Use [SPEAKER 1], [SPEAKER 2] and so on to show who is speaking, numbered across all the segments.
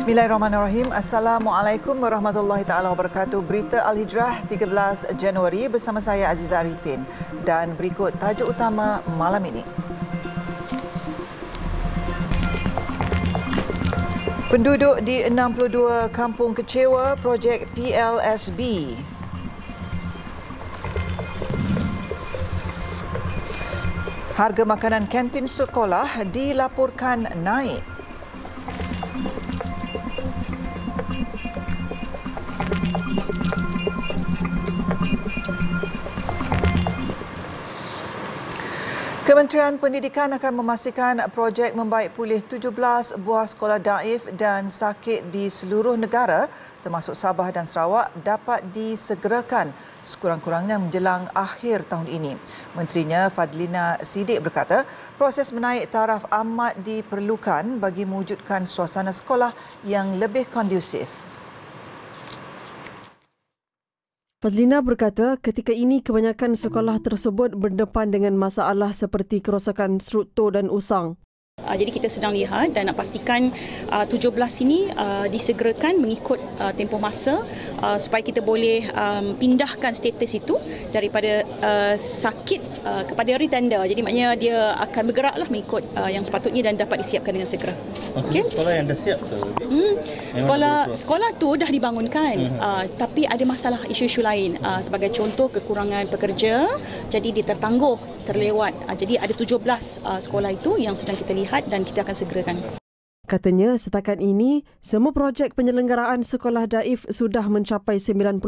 [SPEAKER 1] Bismillahirrahmanirrahim. Assalamualaikum warahmatullahi taala wabarakatuh. Berita Al Hijrah 13 Januari bersama saya Aziz Arifin dan berikut tajuk utama malam ini. Penduduk di 62 kampung kecewa projek PLSB. Harga makanan kantin sekolah dilaporkan naik. Kementerian Pendidikan akan memastikan projek membaik pulih 17 buah sekolah daif dan sakit di seluruh negara termasuk Sabah dan Sarawak dapat disegerakan sekurang-kurangnya menjelang akhir tahun ini. Menterinya Fadlina Sidik berkata, proses menaik taraf amat diperlukan bagi mewujudkan suasana sekolah yang lebih kondusif. Fazlina berkata ketika ini kebanyakan sekolah tersebut berdepan dengan masalah seperti kerosakan struktur dan usang.
[SPEAKER 2] Uh, jadi kita sedang lihat dan nak pastikan ah, uh, 17 ini uh, disegerakan mengikut uh, tempoh masa uh, supaya kita boleh um, pindahkan status itu daripada
[SPEAKER 1] uh, sakit uh, kepada retenda. Jadi maknanya dia akan bergeraklah mengikut uh, yang sepatutnya
[SPEAKER 2] dan dapat disiapkan dengan segera. Okay. Sekolah
[SPEAKER 3] yang dah siap ke?
[SPEAKER 2] Hmm. Sekolah sekolah tu dah dibangunkan uh, tapi ada masalah isu-isu lain uh, sebagai contoh kekurangan pekerja jadi dia tertangguh, terlewat. Uh, jadi ada 17 uh, sekolah itu yang sedang kita lihat lihat dan kita akan segerakan.
[SPEAKER 1] Katanya setakat ini, semua projek penyelenggaraan sekolah daif sudah mencapai 90%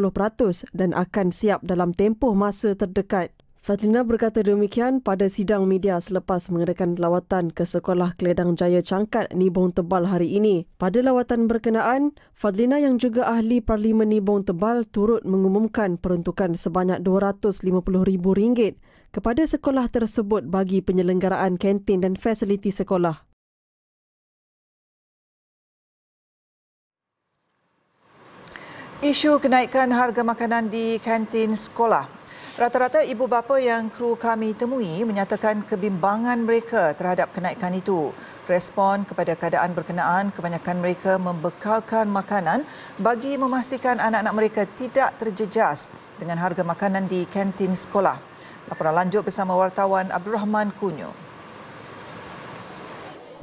[SPEAKER 1] dan akan siap dalam tempoh masa terdekat. Fatlina berkata demikian pada sidang media selepas mengadakan lawatan ke Sekolah Kledang Jaya Cangkat Nibong Tebal hari ini. Pada lawatan berkenaan, Fatlina yang juga ahli Parlimen Nibong Tebal turut mengumumkan peruntukan sebanyak RM250,000 kepada sekolah tersebut bagi penyelenggaraan kantin dan fasiliti sekolah. Isu kenaikan harga makanan di kantin sekolah. Rata-rata ibu bapa yang kru kami temui menyatakan kebimbangan mereka terhadap kenaikan itu. Respon kepada keadaan berkenaan, kebanyakan mereka membekalkan makanan bagi memastikan anak-anak mereka tidak terjejas dengan harga makanan di kantin sekolah. Laporan lanjut bersama wartawan Abdul Rahman Kunyo.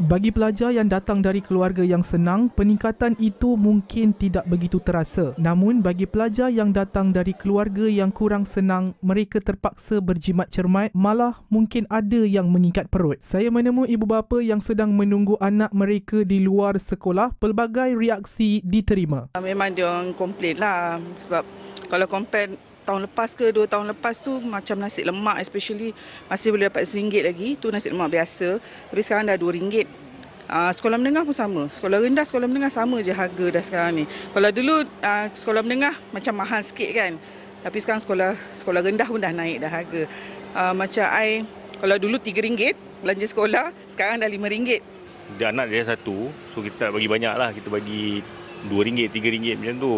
[SPEAKER 4] Bagi pelajar yang datang dari keluarga yang senang, peningkatan itu mungkin tidak begitu terasa. Namun bagi pelajar yang datang dari keluarga yang kurang senang, mereka terpaksa berjimat cermat, malah mungkin ada yang mengikat perut. Saya menemu ibu bapa yang sedang menunggu anak mereka di luar sekolah, pelbagai reaksi diterima. Memang dia orang komplain lah sebab kalau compare tahun lepas ke dua tahun lepas tu macam nasi lemak especially masih boleh dapat RM1 lagi tu nasi lemak biasa tapi sekarang dah RM2 uh, ah, sekolah menengah pun sama sekolah rendah sekolah menengah sama je harga dah sekarang ni kalau dulu uh, sekolah menengah macam mahal sikit kan tapi sekarang sekolah sekolah rendah pun dah naik dah harga uh, macam ai kalau dulu RM3 belanja sekolah sekarang dah RM5
[SPEAKER 3] dia anak dia satu so kita bagi banyak lah kita bagi RM2, RM3 macam tu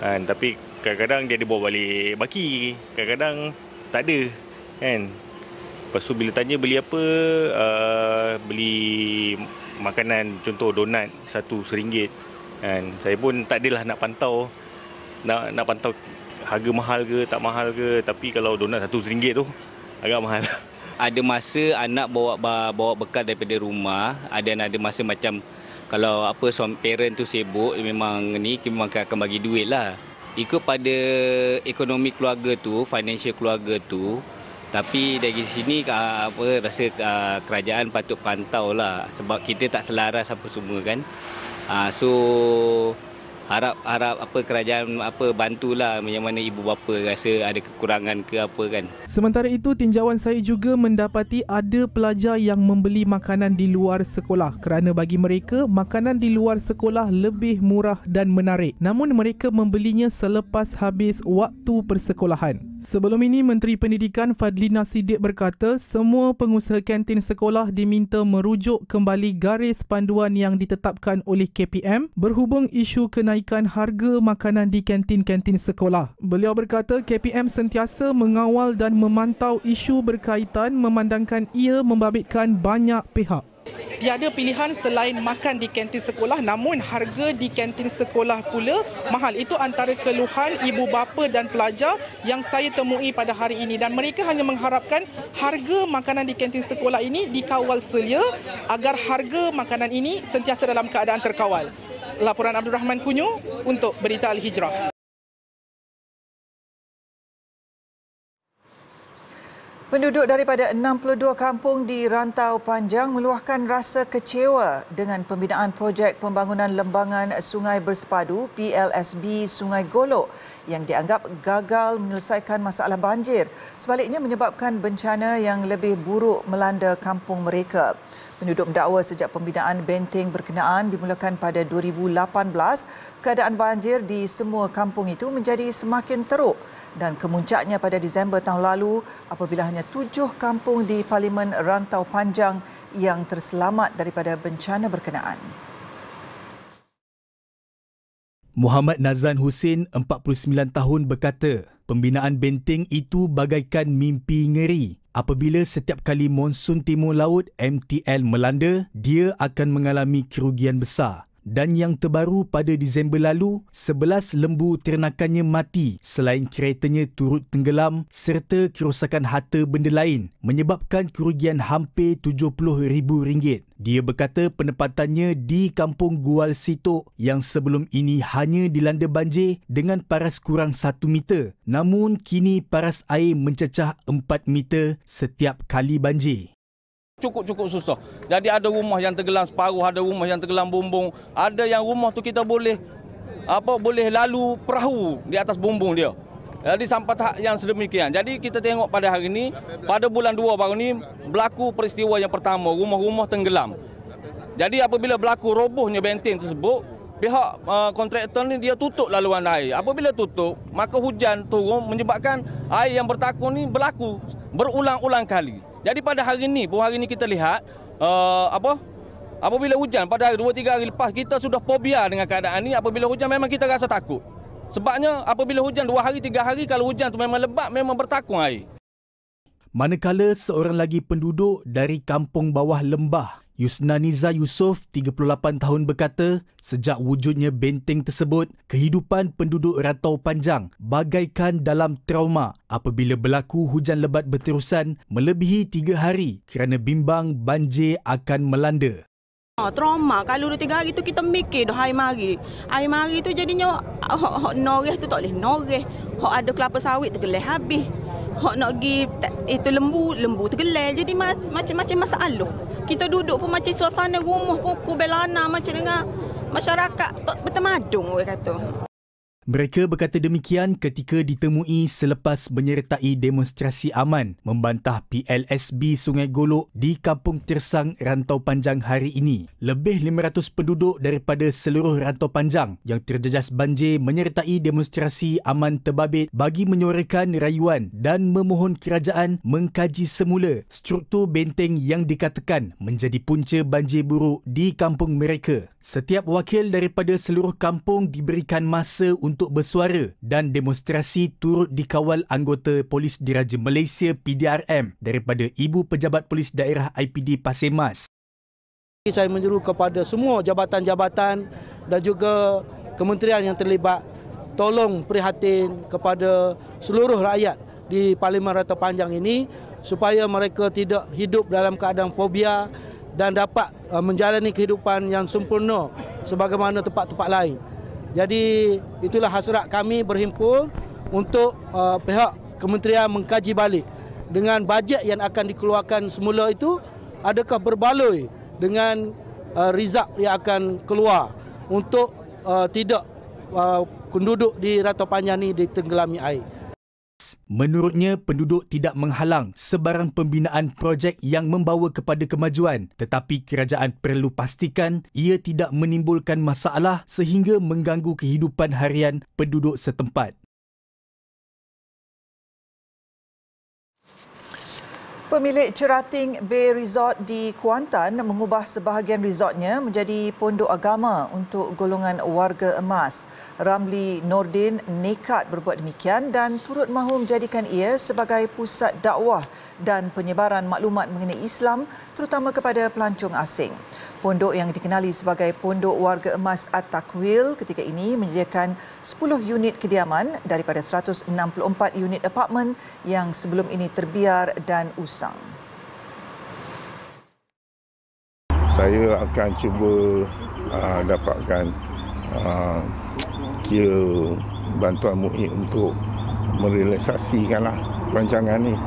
[SPEAKER 3] kan tapi Kadang-kadang dia ada bawa balik baki. Kadang-kadang tak ada. Kan? Lepas tu bila tanya beli apa, uh, beli makanan contoh donat satu seringgit. Kan? Saya pun tak adalah nak pantau. Nak, nak pantau harga mahal ke tak mahal ke. Tapi kalau donat satu seringgit tu agak mahal. Ada masa anak bawa bawa bekal daripada rumah. Ada ada masa macam kalau apa suami parent tu sibuk memang ni memang akan bagi duit lah ikut pada ekonomi keluarga tu, financial keluarga tu. Tapi dari sini ah, apa rasa ah, kerajaan patut pantau lah sebab kita tak selaras apa semua kan. Ah, so harap-harap apa kerajaan apa bantulah yang mana ibu bapa rasa ada kekurangan ke apa kan.
[SPEAKER 4] Sementara itu tinjauan saya juga mendapati ada pelajar yang membeli makanan di luar sekolah kerana bagi mereka makanan di luar sekolah lebih murah dan menarik. Namun mereka membelinya selepas habis waktu persekolahan. Sebelum ini Menteri Pendidikan Fadlina Siddiq berkata semua pengusaha kantin sekolah diminta merujuk kembali garis panduan yang ditetapkan oleh KPM berhubung isu kenaikan kenaikan harga makanan di kantin-kantin sekolah. Beliau berkata KPM sentiasa mengawal dan memantau isu berkaitan memandangkan ia membabitkan banyak pihak. Tiada pilihan selain makan di kantin sekolah namun harga di kantin sekolah pula mahal. Itu antara keluhan ibu bapa dan pelajar yang saya temui pada hari ini dan mereka hanya mengharapkan harga makanan di kantin sekolah ini dikawal selia agar harga makanan ini sentiasa dalam keadaan terkawal laporan Abdul Rahman Kunyu untuk Berita Al-Hijrah.
[SPEAKER 1] Penduduk daripada 62 kampung di Rantau Panjang meluahkan rasa kecewa dengan pembinaan projek pembangunan lembangan sungai bersepadu PLSB Sungai Golok yang dianggap gagal menyelesaikan masalah banjir sebaliknya menyebabkan bencana yang lebih buruk melanda kampung mereka. Menurut dakwa sejak pembinaan benteng berkenaan dimulakan pada 2018, keadaan banjir di semua kampung itu menjadi semakin teruk dan kemuncaknya pada Disember tahun lalu apabila hanya tujuh kampung di Parlimen Rantau Panjang yang terselamat daripada bencana berkenaan.
[SPEAKER 3] Muhammad Nazan Hussein, 49 tahun berkata, pembinaan benteng itu bagaikan mimpi ngeri. Apabila setiap kali monsun timur laut MTL melanda, dia akan mengalami kerugian besar dan yang terbaru pada Disember lalu, 11 lembu ternakannya mati selain keretanya turut tenggelam serta kerosakan harta benda lain menyebabkan kerugian hampir RM70,000. Dia berkata penempatannya di kampung Gual Sitok yang sebelum ini hanya dilanda banjir dengan paras kurang 1 meter namun kini paras air mencecah 4 meter setiap kali banjir cukup-cukup susah. Jadi ada rumah yang tergelam separuh, ada rumah yang tergelam bumbung, ada yang rumah tu kita boleh apa boleh lalu perahu di atas bumbung dia. Jadi sampai tahap yang sedemikian. Jadi kita tengok pada hari ini, pada bulan 2 baru ini berlaku peristiwa yang pertama, rumah-rumah tenggelam. Jadi apabila berlaku robohnya benteng tersebut, pihak uh, kontraktor ni dia tutup laluan air. Apabila tutup, maka hujan turun menyebabkan air yang bertakung ni berlaku berulang-ulang kali. Jadi pada hari ini, pun hari ini kita lihat uh, apa? Apabila hujan pada 2 3 hari lepas kita sudah fobia dengan keadaan ini. Apabila hujan memang kita rasa takut. Sebabnya apabila hujan 2 hari 3 hari kalau hujan tu memang lebat memang bertakung air. Manakala seorang lagi penduduk dari kampung bawah lembah Yusnaniza Yusof, 38 tahun berkata, sejak wujudnya benteng tersebut, kehidupan penduduk Ratau Panjang bagaikan dalam trauma apabila berlaku hujan lebat berterusan melebihi tiga hari kerana bimbang banjir akan melanda.
[SPEAKER 1] Ha, trauma. Kalau dua tiga hari tu kita mikir dah air mari. Air mari tu jadinya hok, hok, norih tu tak boleh norih. Hok ada kelapa sawit tergelih habis hok nak pergi itu eh, lembu lembu tergelar jadi ma- macam-macam masalah lo kita duduk pun macam suasana rumah pun kubelana macam dengan masyarakat tak bertemadung kata
[SPEAKER 3] mereka berkata demikian ketika ditemui selepas menyertai demonstrasi aman membantah PLSB Sungai Golok di Kampung Tersang Rantau Panjang hari ini. Lebih 500 penduduk daripada seluruh Rantau Panjang yang terjejas banjir menyertai demonstrasi aman terbabit bagi menyuarakan rayuan dan memohon kerajaan mengkaji semula struktur benteng yang dikatakan menjadi punca banjir buruk di kampung mereka. Setiap wakil daripada seluruh kampung diberikan masa untuk untuk bersuara dan demonstrasi turut dikawal anggota Polis Diraja Malaysia PDRM daripada Ibu Pejabat Polis Daerah IPD Pasir Mas. Saya
[SPEAKER 4] menyeru kepada semua jabatan-jabatan dan juga kementerian yang terlibat tolong prihatin kepada seluruh rakyat di Parlimen Rata Panjang ini supaya mereka tidak hidup dalam keadaan fobia dan dapat uh, menjalani kehidupan yang sempurna sebagaimana tempat-tempat lain. Jadi itulah hasrat kami berhimpun untuk uh, pihak kementerian mengkaji balik dengan bajet yang akan dikeluarkan semula itu adakah berbaloi dengan uh, rizab yang akan keluar untuk uh, tidak uh, penduduk di Rata Panjang ini ditenggelami air.
[SPEAKER 3] Menurutnya, penduduk tidak menghalang sebarang pembinaan projek yang membawa kepada kemajuan tetapi kerajaan perlu pastikan ia tidak menimbulkan masalah sehingga mengganggu kehidupan harian penduduk setempat.
[SPEAKER 1] Pemilik Cerating Bay Resort di Kuantan mengubah sebahagian resortnya menjadi pondok agama untuk golongan warga emas. Ramli Nordin nekat berbuat demikian dan turut mahu menjadikan ia sebagai pusat dakwah dan penyebaran maklumat mengenai Islam terutama kepada pelancong asing. Pondok yang dikenali sebagai Pondok Warga Emas At-Takwil ketika ini menyediakan 10 unit kediaman daripada 164 unit apartmen yang sebelum ini terbiar dan usang.
[SPEAKER 4] Saya akan cuba uh, dapatkan ah, kira bantuan MUI untuk merealisasikanlah perancangan ini.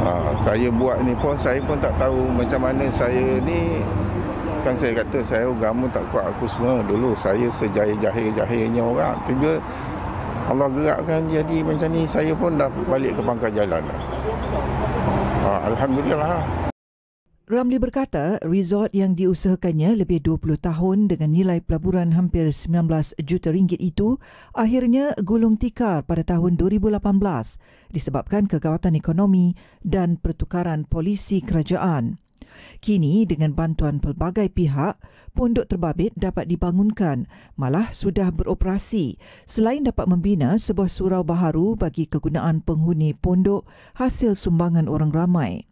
[SPEAKER 4] Uh, ah, saya buat ni pun saya pun tak tahu macam mana saya ni Kan saya kata saya agama tak kuat aku semua dulu. Saya sejahir jahil jahilnya orang. Tiba Allah gerakkan jadi macam ni saya pun dah balik ke pangkal jalan. Lah. Ha, Alhamdulillah lah.
[SPEAKER 1] Ramli berkata, resort yang diusahakannya lebih 20 tahun dengan nilai pelaburan hampir 19 juta ringgit itu akhirnya gulung tikar pada tahun 2018 disebabkan kegawatan ekonomi dan pertukaran polisi kerajaan. Kini dengan bantuan pelbagai pihak, pondok terbabit dapat dibangunkan, malah sudah beroperasi. Selain dapat membina sebuah surau baharu bagi kegunaan penghuni pondok hasil sumbangan orang ramai.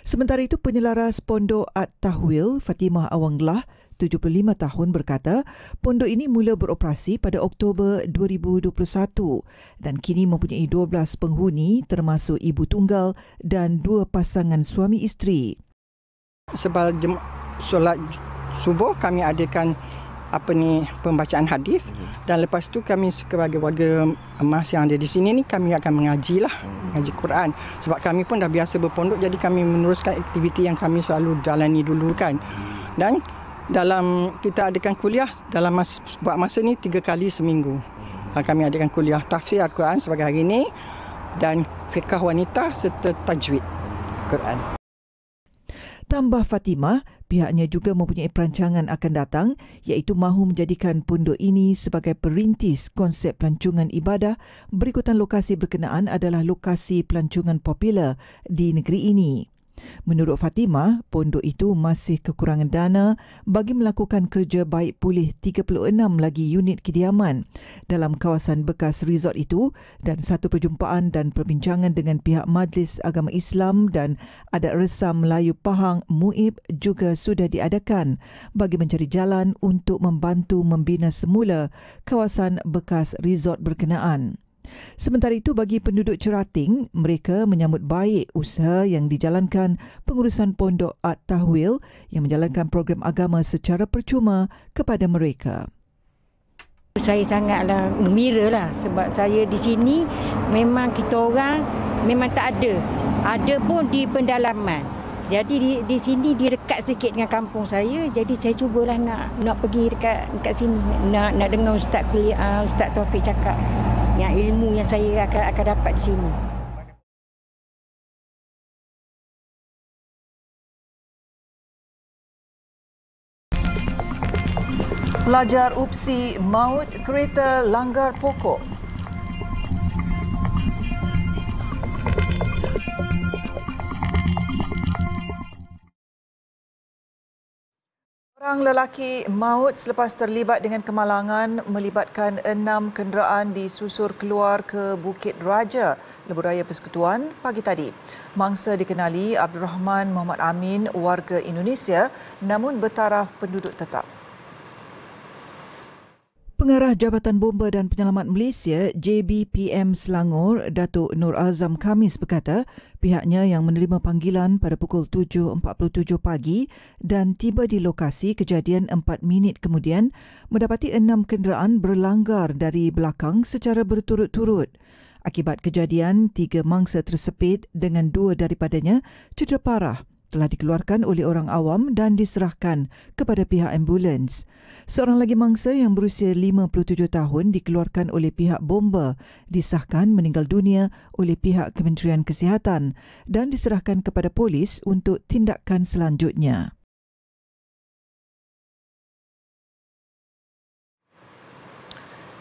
[SPEAKER 1] Sementara itu penyelaras pondok At Tahwil Fatimah Awanglah 75 tahun berkata, pondok ini mula beroperasi pada Oktober 2021 dan kini mempunyai 12 penghuni termasuk ibu tunggal dan dua pasangan suami isteri sebab jem, solat subuh kami adakan apa ni pembacaan hadis hmm. dan lepas tu kami sebagai warga emas yang ada di sini ni kami akan mengajilah hmm. mengaji Quran sebab kami
[SPEAKER 3] pun dah biasa berpondok jadi kami meneruskan aktiviti yang kami selalu jalani dulu kan hmm. dan
[SPEAKER 1] dalam kita adakan kuliah dalam mas, buat masa ni tiga kali seminggu hmm. Ha, kami adakan kuliah tafsir Al-Quran sebagai hari ini dan fiqah wanita serta
[SPEAKER 3] tajwid Quran
[SPEAKER 1] Tambah Fatimah, pihaknya juga mempunyai perancangan akan datang iaitu mahu menjadikan pondok ini sebagai perintis konsep pelancongan ibadah. Berikutan lokasi berkenaan adalah lokasi pelancongan popular di negeri ini. Menurut Fatimah, pondok itu masih kekurangan dana bagi melakukan kerja baik pulih 36 lagi unit kediaman dalam kawasan bekas resort itu dan satu perjumpaan dan perbincangan dengan pihak Majlis Agama Islam dan Adat Resam Melayu Pahang Muib juga sudah diadakan bagi mencari jalan untuk membantu membina semula kawasan bekas resort berkenaan. Sementara itu bagi penduduk Cerating, mereka menyambut baik usaha yang dijalankan pengurusan Pondok Art Tahwil yang menjalankan program agama secara percuma kepada mereka. Saya sangatlah gembira
[SPEAKER 2] lah sebab saya di sini memang kita orang memang tak ada. Ada pun di pendalaman. Jadi di, di sini dia dekat sikit dengan kampung saya. Jadi saya cubalah nak nak pergi dekat dekat sini nak nak dengar ustaz kuliah uh, ustaz Taufik cakap yang ilmu yang saya akan akan dapat di sini.
[SPEAKER 1] Pelajar UPSI maut kereta langgar pokok. Seorang lelaki maut selepas terlibat dengan kemalangan melibatkan enam kenderaan disusur keluar ke Bukit Raja, Lebuh Raya Persekutuan pagi tadi. Mangsa dikenali Abdul Rahman Muhammad Amin warga Indonesia namun bertaraf penduduk tetap. Pengarah Jabatan Bomba dan Penyelamat Malaysia JBPM Selangor Datuk Nur Azam Kamis berkata pihaknya yang menerima panggilan pada pukul 7.47 pagi dan tiba di lokasi kejadian 4 minit kemudian mendapati enam kenderaan berlanggar dari belakang secara berturut-turut. Akibat kejadian, tiga mangsa tersepit dengan dua daripadanya cedera parah telah dikeluarkan oleh orang awam dan diserahkan kepada pihak ambulans. Seorang lagi mangsa yang berusia 57 tahun dikeluarkan oleh pihak bomba, disahkan meninggal dunia oleh pihak Kementerian Kesihatan dan diserahkan kepada polis untuk tindakan selanjutnya.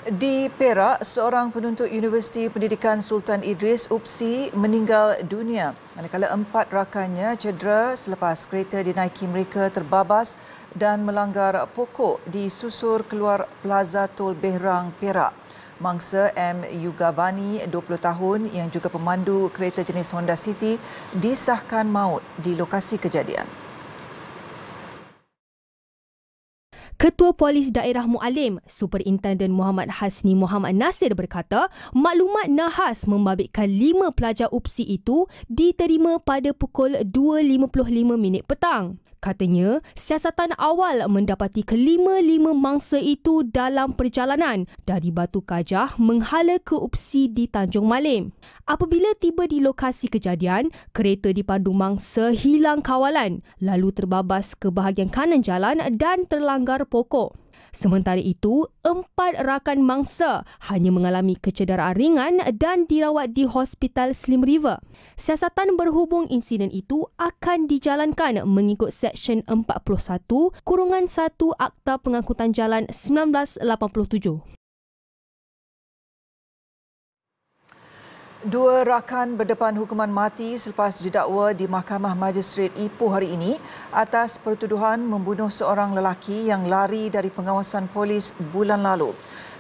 [SPEAKER 1] Di Perak, seorang penuntut Universiti Pendidikan Sultan Idris Upsi meninggal dunia. Manakala empat rakannya cedera selepas kereta dinaiki mereka terbabas dan melanggar pokok di susur keluar Plaza Tol Behrang, Perak. Mangsa M. Yugavani, 20 tahun, yang juga pemandu kereta jenis Honda City,
[SPEAKER 2] disahkan maut di lokasi kejadian. Ketua Polis Daerah Mualim, Superintenden Muhammad Hasni Muhammad Nasir berkata, maklumat nahas membabitkan lima pelajar UPSI itu diterima pada pukul 2.55 minit petang. Katanya, siasatan awal mendapati kelima-lima mangsa itu dalam perjalanan dari Batu Kajah menghala ke UPSI di Tanjung Malim. Apabila tiba di lokasi kejadian, kereta dipandu mangsa hilang kawalan, lalu terbabas ke bahagian kanan jalan dan terlanggar pokok. Sementara itu, empat rakan mangsa hanya mengalami kecederaan ringan dan dirawat di Hospital Slim River. Siasatan berhubung insiden itu akan dijalankan mengikut Seksyen 41 Kurungan 1 Akta Pengangkutan Jalan 1987.
[SPEAKER 1] Dua rakan berdepan hukuman mati selepas didakwa di Mahkamah Majistret Ipoh hari ini atas pertuduhan membunuh seorang lelaki yang lari dari pengawasan polis bulan lalu.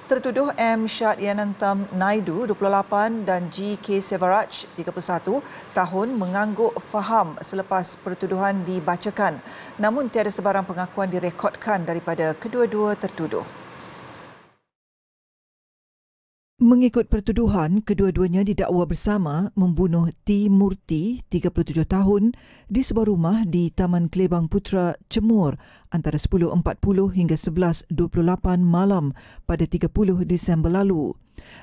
[SPEAKER 1] Tertuduh M. Syad Yanantam Naidu, 28 dan G. K. Sevaraj, 31 tahun, mengangguk faham selepas pertuduhan dibacakan. Namun tiada sebarang pengakuan direkodkan daripada kedua-dua tertuduh. Mengikut pertuduhan, kedua-duanya didakwa bersama membunuh T. Murti, 37 tahun, di sebuah rumah di Taman Klebang Putra, Cemur antara 10.40 hingga 11.28 malam pada 30 Disember lalu.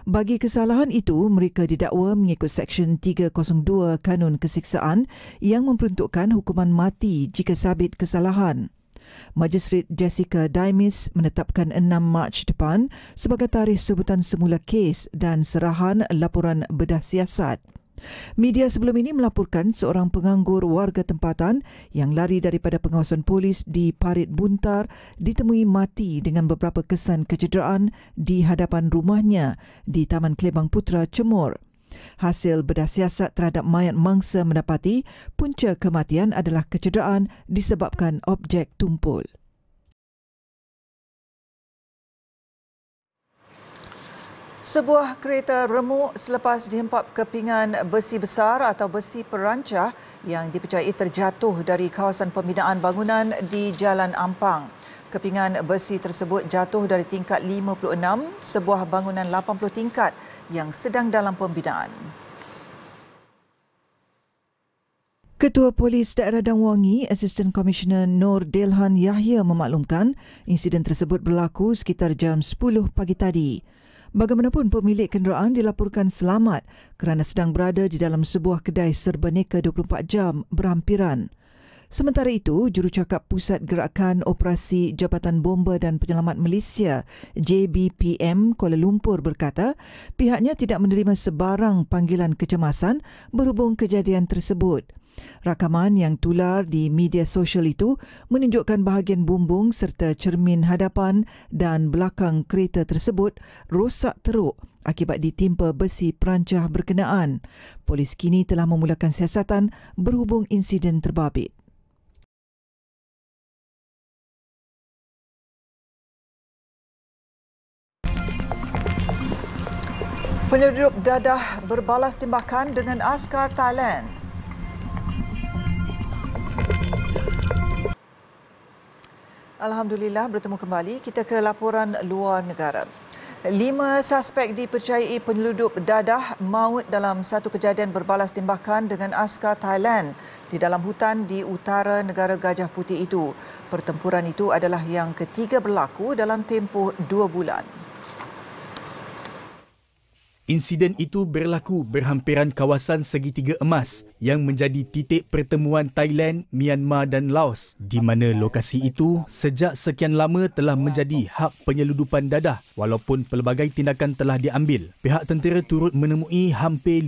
[SPEAKER 1] Bagi kesalahan itu, mereka didakwa mengikut Seksyen 302 Kanun Kesiksaan yang memperuntukkan hukuman mati jika sabit kesalahan. Majistret Jessica Dimis menetapkan 6 Mac depan sebagai tarikh sebutan semula kes dan serahan laporan bedah siasat. Media sebelum ini melaporkan seorang penganggur warga tempatan yang lari daripada pengawasan polis di Parit Buntar ditemui mati dengan beberapa kesan kecederaan di hadapan rumahnya di Taman Klebang Putra, Cemor. Hasil bedah siasat terhadap mayat mangsa mendapati punca kematian adalah kecederaan disebabkan objek tumpul. Sebuah kereta remuk selepas dihempap kepingan besi besar atau besi perancah yang dipercayai terjatuh dari kawasan pembinaan bangunan di Jalan Ampang kepingan besi tersebut jatuh dari tingkat 56 sebuah bangunan 80 tingkat yang sedang dalam pembinaan. Ketua Polis Daerah Dan Wangi, Assistant Commissioner Nur Delhan Yahya memaklumkan insiden tersebut berlaku sekitar jam 10 pagi tadi. Bagaimanapun pemilik kenderaan dilaporkan selamat kerana sedang berada di dalam sebuah kedai serba serbaneka 24 jam berhampiran. Sementara itu, jurucakap Pusat Gerakan Operasi Jabatan Bomber dan Penyelamat Malaysia JBPM Kuala Lumpur berkata, pihaknya tidak menerima sebarang panggilan kecemasan berhubung kejadian tersebut. Rakaman yang tular di media sosial itu menunjukkan bahagian bumbung serta cermin hadapan dan belakang kereta tersebut rosak teruk akibat ditimpa besi perancah berkenaan. Polis kini telah memulakan siasatan berhubung insiden terbabit. Penyeludup dadah berbalas tembakan dengan askar Thailand. Alhamdulillah bertemu kembali kita ke laporan luar negara. Lima suspek dipercayai penyeludup dadah maut dalam satu kejadian berbalas tembakan dengan askar Thailand di dalam hutan di utara negara Gajah Putih itu. Pertempuran itu adalah yang ketiga berlaku dalam tempoh dua bulan.
[SPEAKER 3] Insiden itu berlaku berhampiran kawasan Segitiga Emas yang menjadi titik pertemuan Thailand, Myanmar dan Laos di mana lokasi itu sejak sekian lama telah menjadi hak penyeludupan dadah walaupun pelbagai tindakan telah diambil. Pihak tentera turut menemui hampir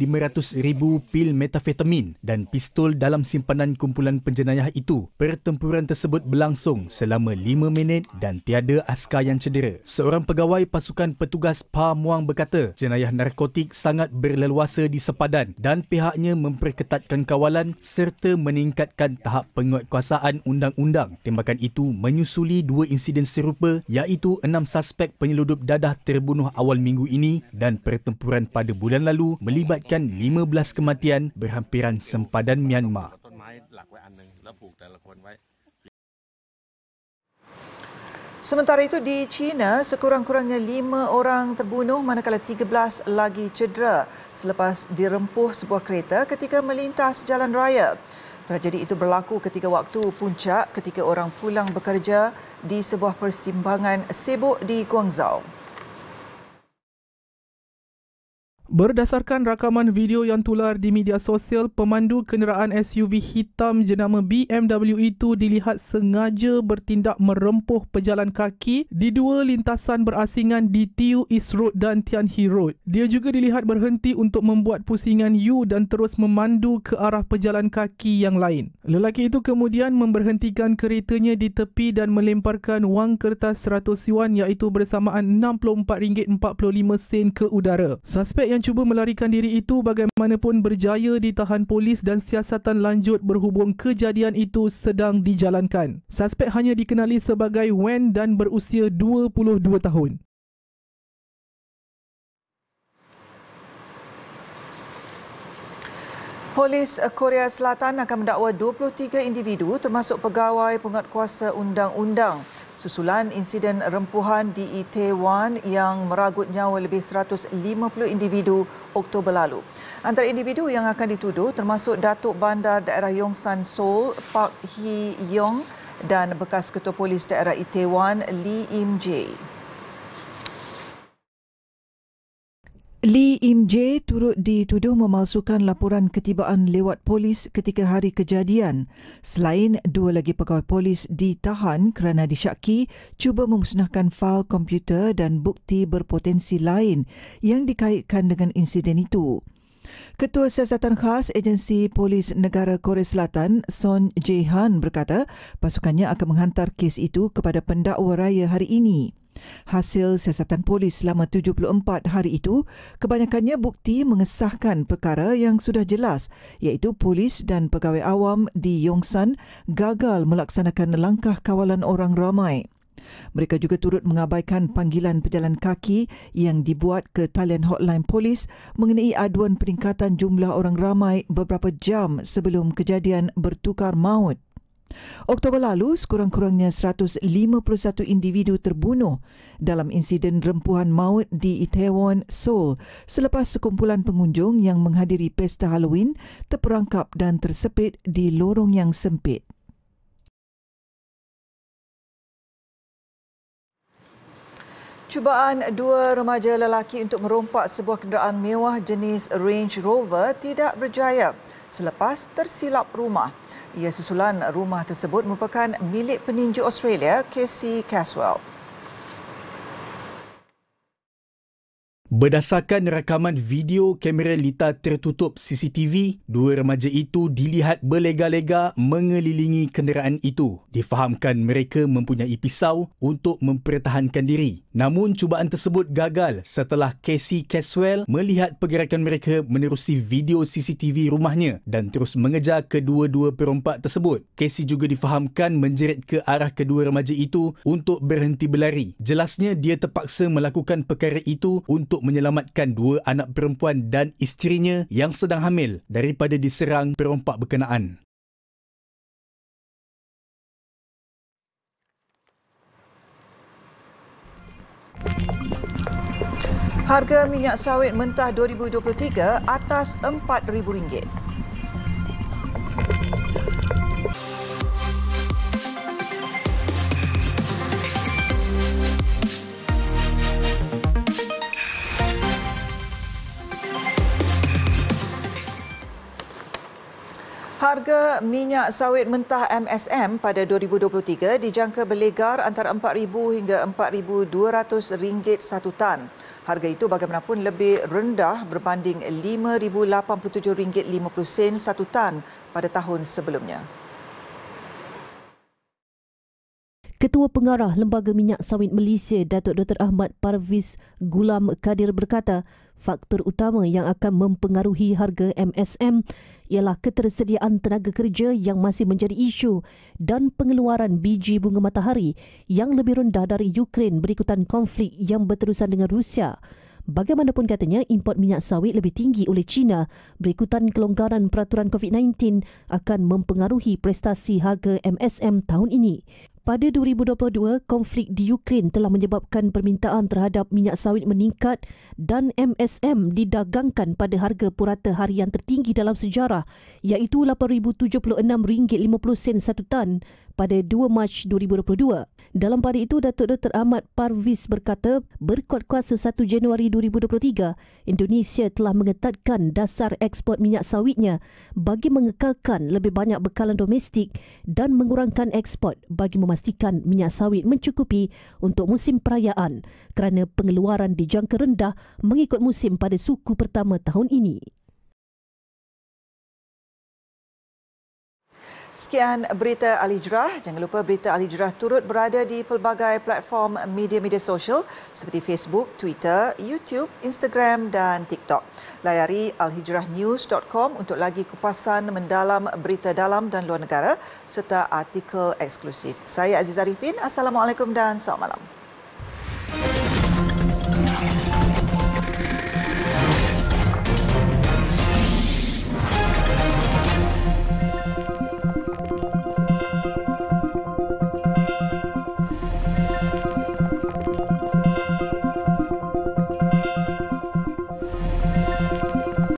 [SPEAKER 3] ribu pil metafetamin dan pistol dalam simpanan kumpulan penjenayah itu. Pertempuran tersebut berlangsung selama 5 minit dan tiada askar yang cedera. Seorang pegawai pasukan petugas Pa Muang berkata jenayah narkotik sangat berleluasa di sepadan dan pihaknya memperketat meningkatkan kawalan serta meningkatkan tahap penguatkuasaan undang-undang. Tembakan itu menyusuli dua insiden serupa iaitu enam suspek penyeludup dadah terbunuh awal minggu ini dan pertempuran pada bulan lalu melibatkan 15 kematian berhampiran sempadan Myanmar.
[SPEAKER 1] Sementara itu di China, sekurang-kurangnya lima orang terbunuh manakala 13 lagi cedera selepas dirempuh sebuah kereta ketika melintas jalan raya. Tragedi itu berlaku ketika waktu puncak ketika orang pulang bekerja di sebuah persimpangan sibuk di Guangzhou.
[SPEAKER 4] Berdasarkan rakaman video yang tular di media sosial, pemandu kenderaan SUV hitam jenama BMW itu dilihat sengaja bertindak merempuh pejalan kaki di dua lintasan berasingan di Tiu East Road dan Tian He Road. Dia juga dilihat berhenti untuk membuat pusingan U dan terus memandu ke arah pejalan kaki yang lain. Lelaki itu kemudian memberhentikan keretanya di tepi dan melemparkan wang kertas 100 yuan iaitu bersamaan RM64.45 ke udara. Suspek yang yang cuba melarikan diri itu bagaimanapun berjaya ditahan polis dan siasatan lanjut berhubung kejadian itu sedang dijalankan. Suspek hanya dikenali sebagai Wen dan berusia 22 tahun.
[SPEAKER 1] Polis Korea Selatan akan mendakwa 23 individu termasuk pegawai penguatkuasa undang-undang susulan insiden rempuhan di Itaewon yang meragut nyawa lebih 150 individu Oktober lalu. Antara individu yang akan dituduh termasuk Datuk Bandar Daerah Yongsan Seoul, Park Hee-yong dan bekas Ketua Polis Daerah Itaewon, Lee Im-jae. Lee Im Jae turut dituduh memalsukan laporan ketibaan lewat polis ketika hari kejadian. Selain dua lagi pegawai polis ditahan kerana disyaki cuba memusnahkan fail komputer dan bukti berpotensi lain yang dikaitkan dengan insiden itu. Ketua Siasatan Khas Agensi Polis Negara Korea Selatan, Son Jae Han berkata, pasukannya akan menghantar kes itu kepada pendakwa raya hari ini. Hasil siasatan polis selama 74 hari itu, kebanyakannya bukti mengesahkan perkara yang sudah jelas iaitu polis dan pegawai awam di Yongsan gagal melaksanakan langkah kawalan orang ramai. Mereka juga turut mengabaikan panggilan pejalan kaki yang dibuat ke talian hotline polis mengenai aduan peningkatan jumlah orang ramai beberapa jam sebelum kejadian bertukar maut. Oktober lalu, sekurang-kurangnya 151 individu terbunuh dalam insiden rempuhan maut di Itaewon, Seoul selepas sekumpulan pengunjung yang menghadiri pesta Halloween terperangkap dan tersepit di lorong yang sempit. Cubaan dua remaja lelaki untuk merompak sebuah kenderaan mewah jenis Range Rover tidak berjaya selepas tersilap rumah. Ia susulan rumah tersebut merupakan milik peninju Australia Casey Caswell.
[SPEAKER 3] Berdasarkan rakaman video kamera litar tertutup CCTV, dua remaja itu dilihat berlega-lega mengelilingi kenderaan itu. Difahamkan mereka mempunyai pisau untuk mempertahankan diri. Namun cubaan tersebut gagal setelah Casey Caswell melihat pergerakan mereka menerusi video CCTV rumahnya dan terus mengejar kedua-dua perompak tersebut. Casey juga difahamkan menjerit ke arah kedua remaja itu untuk berhenti berlari. Jelasnya dia terpaksa melakukan perkara itu untuk menyelamatkan dua anak perempuan dan isterinya yang sedang hamil daripada diserang perompak berkenaan.
[SPEAKER 1] Harga minyak sawit mentah 2023 atas RM4,000. harga minyak sawit mentah MSM pada 2023 dijangka berlegar antara RM4,000 hingga RM4,200 satu tan. Harga itu bagaimanapun lebih rendah berbanding RM5,087.50 satu tan pada tahun sebelumnya.
[SPEAKER 2] Ketua Pengarah Lembaga Minyak Sawit Malaysia, Datuk Dr. Ahmad Parviz Gulam Kadir berkata, Faktor utama yang akan mempengaruhi harga MSM ialah ketersediaan tenaga kerja yang masih menjadi isu dan pengeluaran biji bunga matahari yang lebih rendah dari Ukraine berikutan konflik yang berterusan dengan Rusia. Bagaimanapun katanya, import minyak sawit lebih tinggi oleh China berikutan kelonggaran peraturan COVID-19 akan mempengaruhi prestasi harga MSM tahun ini. Pada 2022, konflik di Ukraine telah menyebabkan permintaan terhadap minyak sawit meningkat dan MSM didagangkan pada harga purata harian tertinggi dalam sejarah iaitu RM8,076.50 satu tan pada 2 Mac 2022. Dalam pada itu, Datuk Dr. Ahmad Parviz berkata, berkuat kuasa 1 Januari 2023, Indonesia telah mengetatkan dasar ekspor minyak sawitnya bagi mengekalkan lebih banyak bekalan domestik dan mengurangkan ekspor bagi memastikan memastikan minyak sawit mencukupi untuk musim perayaan kerana pengeluaran dijangka rendah mengikut musim pada suku pertama tahun ini.
[SPEAKER 1] Sekian berita Alijrah. Jangan lupa berita Alijrah turut berada di pelbagai platform media-media sosial seperti Facebook, Twitter, YouTube, Instagram dan TikTok. Layari alhijrahnews.com untuk lagi kupasan mendalam berita dalam dan luar negara serta artikel eksklusif. Saya Aziz Arifin. Assalamualaikum dan selamat malam.